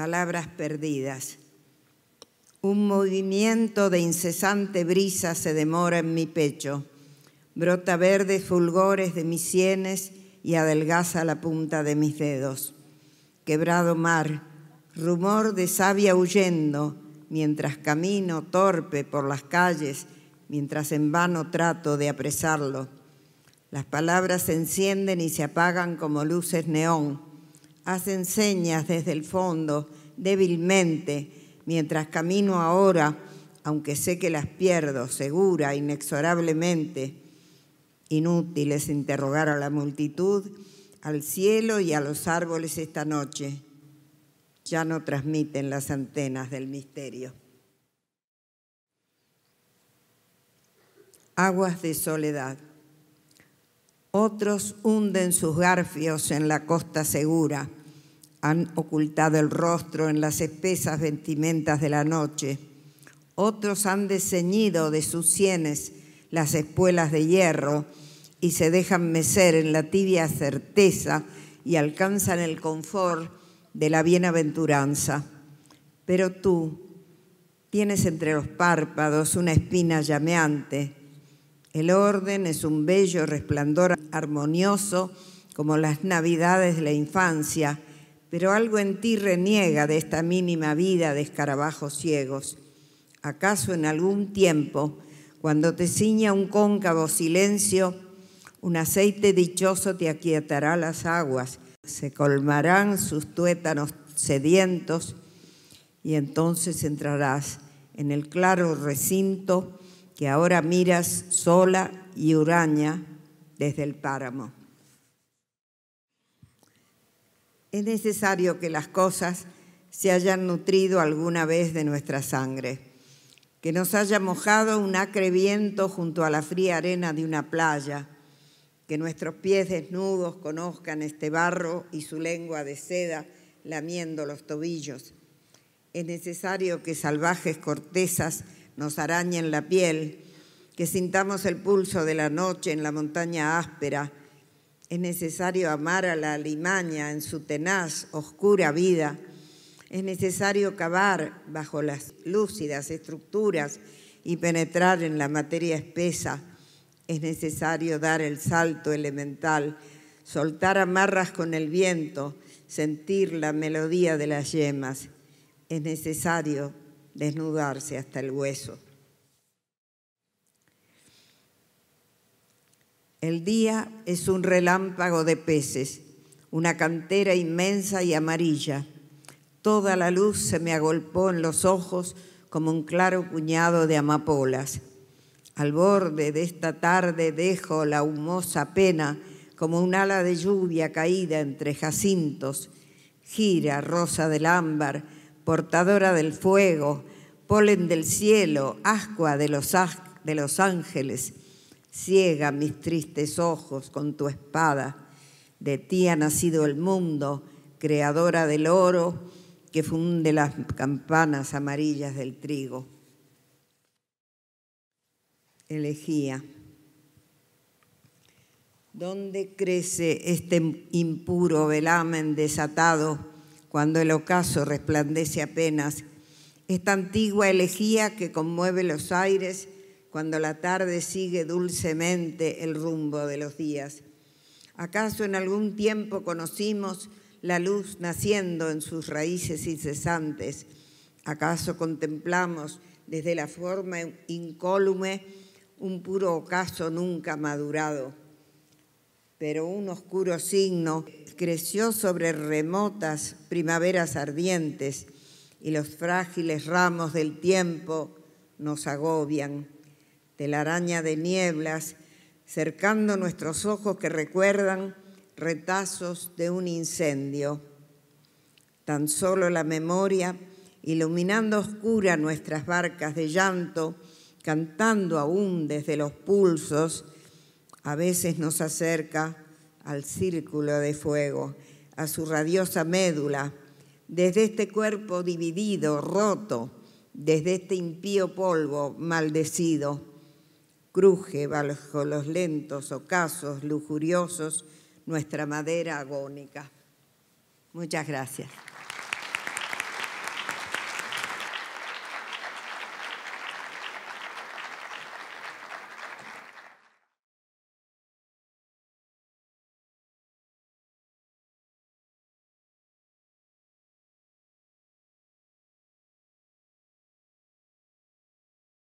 palabras perdidas. Un movimiento de incesante brisa se demora en mi pecho, brota verdes fulgores de mis sienes y adelgaza la punta de mis dedos. Quebrado mar, rumor de savia huyendo, mientras camino torpe por las calles, mientras en vano trato de apresarlo. Las palabras se encienden y se apagan como luces neón hacen señas desde el fondo, débilmente, mientras camino ahora, aunque sé que las pierdo, segura, inexorablemente. Inútil es interrogar a la multitud, al cielo y a los árboles esta noche. Ya no transmiten las antenas del misterio. Aguas de soledad. Otros hunden sus garfios en la costa segura, han ocultado el rostro en las espesas vestimentas de la noche. Otros han desceñido de sus sienes las espuelas de hierro y se dejan mecer en la tibia certeza y alcanzan el confort de la bienaventuranza. Pero tú tienes entre los párpados una espina llameante el orden es un bello resplandor armonioso como las navidades de la infancia, pero algo en ti reniega de esta mínima vida de escarabajos ciegos. ¿Acaso en algún tiempo, cuando te ciña un cóncavo silencio, un aceite dichoso te aquietará las aguas, se colmarán sus tuétanos sedientos y entonces entrarás en el claro recinto que ahora miras sola y huraña desde el páramo. Es necesario que las cosas se hayan nutrido alguna vez de nuestra sangre, que nos haya mojado un acre viento junto a la fría arena de una playa, que nuestros pies desnudos conozcan este barro y su lengua de seda lamiendo los tobillos. Es necesario que salvajes cortezas nos arañen la piel, que sintamos el pulso de la noche en la montaña áspera. Es necesario amar a la alimaña en su tenaz, oscura vida. Es necesario cavar bajo las lúcidas estructuras y penetrar en la materia espesa. Es necesario dar el salto elemental, soltar amarras con el viento, sentir la melodía de las yemas. Es necesario desnudarse hasta el hueso. El día es un relámpago de peces, una cantera inmensa y amarilla. Toda la luz se me agolpó en los ojos como un claro cuñado de amapolas. Al borde de esta tarde dejo la humosa pena como un ala de lluvia caída entre jacintos. Gira, rosa del ámbar, portadora del fuego, polen del cielo, ascua de los, de los ángeles, ciega mis tristes ojos con tu espada. De ti ha nacido el mundo, creadora del oro que funde las campanas amarillas del trigo. Elegía. ¿Dónde crece este impuro velamen desatado? cuando el ocaso resplandece apenas, esta antigua elegía que conmueve los aires cuando la tarde sigue dulcemente el rumbo de los días. ¿Acaso en algún tiempo conocimos la luz naciendo en sus raíces incesantes? ¿Acaso contemplamos desde la forma incólume un puro ocaso nunca madurado? pero un oscuro signo creció sobre remotas primaveras ardientes y los frágiles ramos del tiempo nos agobian. de la araña de nieblas, cercando nuestros ojos que recuerdan retazos de un incendio. Tan solo la memoria, iluminando oscura nuestras barcas de llanto, cantando aún desde los pulsos, a veces nos acerca al círculo de fuego, a su radiosa médula, desde este cuerpo dividido, roto, desde este impío polvo maldecido. Cruje bajo los lentos ocasos lujuriosos nuestra madera agónica. Muchas gracias.